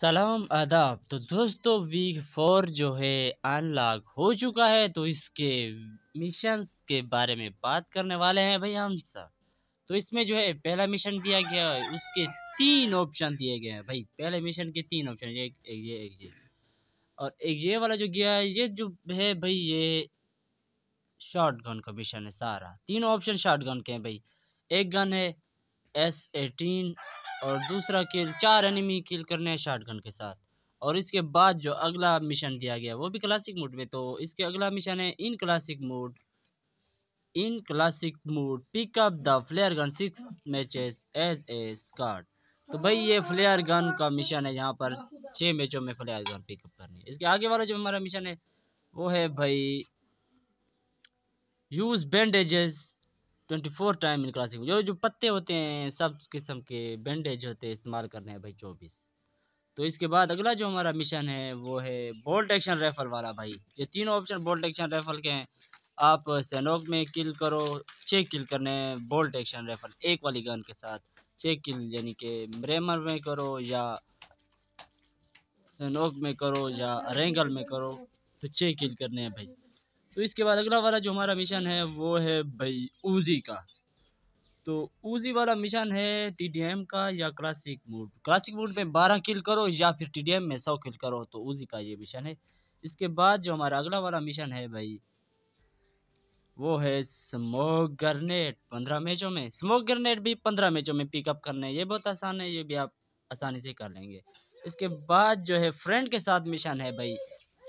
सलाम आदाब तो दोस्तों वीक फोर जो है अनलॉक हो चुका है तो इसके मिशंस के बारे में बात करने वाले हैं भाई हम सब तो इसमें जो है पहला मिशन दिया गया है उसके तीन ऑप्शन दिए गए हैं भाई पहले मिशन के तीन ऑप्शन एक एक ये एक ये और एक ये वाला जो गया है ये जो है भाई ये शॉर्ट गन का मिशन है सारा तीन ऑप्शन शॉर्ट गन के हैं भाई एक गन है एस एटीन और दूसरा किल चार एनिमी किल करने हैं शार्ट के साथ और इसके बाद जो अगला मिशन दिया गया वो भी क्लासिक मोड में तो इसके अगला मिशन है in classic mode in classic mode pickup the flare gun six matches as a squad तो भाई ये फ्लेयर गन का मिशन है यहाँ पर छः मैचों में फ्लेयर गन पिकअप करनी इसके आगे वाला जो हमारा मिशन है वो है भाई use bandages twenty four time in crossing जो जो पत्ते होते हैं सब किस्म के बैंडेज होते हैं इस्तेमाल करने हैं भाई चौबीस तो इसके बाद अगला जो हमारा मिशन है वो है बोल्ट एक्शन रेफल वाला भाई ये तीनों ऑप्शन बोल्ट एक्शन रेफल के हैं आप सैनोक में किल करो छः किल करने बोल्ट एक्शन रेफल एक वाली गन के साथ छः किल यानी कि ब्रेमर में करो या सैनोक में करो या रेंगल में करो तो छः किल करने हैं भाई तो इसके बाद अगला वाला जो हमारा मिशन है वो है भाई ऊजी का तो ऊजी वाला मिशन है टीडीएम का या क्लासिक मूड क्लासिक मूड में बारह किल करो या फिर टीडीएम में सौ किल करो तो ऊजी का ये मिशन है इसके बाद जो हमारा अगला वाला मिशन है भाई वो है स्मोक ग्रनेड पंद्रह मैचों में स्मोक ग्रनेड भी पंद्रह मैचों में पिकअप करने ये बहुत आसान है ये भी आप आसानी से कर लेंगे इसके बाद जो है फ्रेंड के साथ मिशन है भाई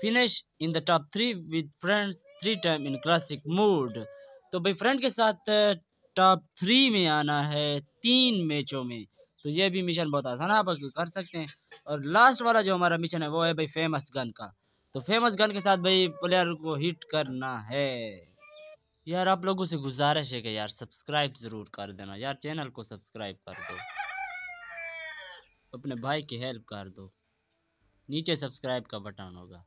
finish in the top three with friends three time in classic mode तो भाई फ्रेंड के साथ टॉप uh, थ्री में आना है तीन मैचों में तो ये भी मिशन बहुत आसान है आप कर सकते हैं और लास्ट वाला जो हमारा मिशन है वो है भाई फेमस गन का तो फेमस गन के साथ भाई प्लेयर को हिट करना है यार आप लोगों से गुजारिश है कि यार सब्सक्राइब ज़रूर कर देना यार चैनल को सब्सक्राइब कर दो अपने भाई की हेल्प कर दो नीचे सब्सक्राइब का बटन होगा